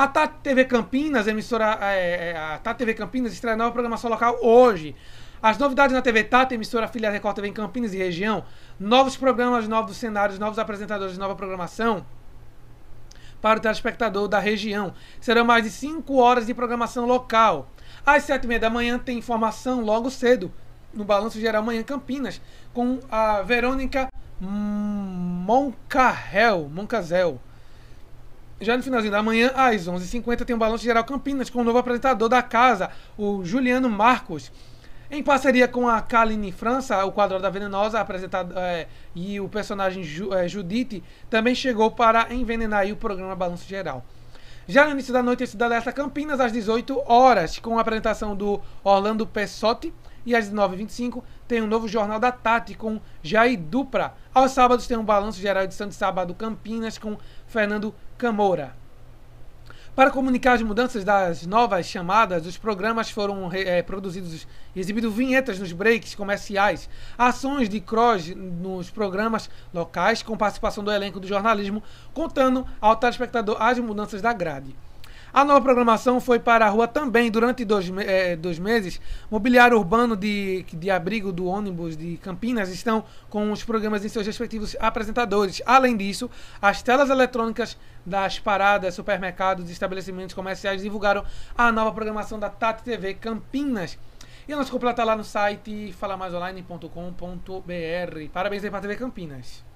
A Tata TV Campinas, emissora. É, é a Tata TV Campinas estreia nova programação local hoje. As novidades na TV Tata, emissora filha Record TV em Campinas e região. Novos programas, novos cenários, novos apresentadores, nova programação para o telespectador da região. Serão mais de 5 horas de programação local. Às 7h30 da manhã tem informação logo cedo no Balanço Geral Manhã Campinas com a Verônica Moncarrel, Moncazel já no finalzinho da manhã, às 11h50, tem o Balanço Geral Campinas com o novo apresentador da casa, o Juliano Marcos. Em parceria com a Kaline França, o quadro da Venenosa, apresentado é, e o personagem Ju, é, Judite, também chegou para envenenar o programa Balanço Geral. Já no início da noite, a Cidade Alerta Campinas, às 18 horas, com a apresentação do Orlando Pessotti, e às 19h25 tem um novo Jornal da Tati com Jair Dupra. Aos sábados tem um balanço geral de de sábado Campinas com Fernando Camora. Para comunicar as mudanças das novas chamadas, os programas foram é, produzidos, exibindo vinhetas nos breaks comerciais, ações de cross nos programas locais, com participação do elenco do jornalismo, contando ao telespectador as mudanças da grade. A nova programação foi para a rua também durante dois, é, dois meses. Mobiliário urbano de, de abrigo do ônibus de Campinas estão com os programas em seus respectivos apresentadores. Além disso, as telas eletrônicas das paradas, supermercados e estabelecimentos comerciais divulgaram a nova programação da Tati TV Campinas. E a nossa completa tá lá no site falamaisolonline.com.br. Parabéns aí para a TV Campinas.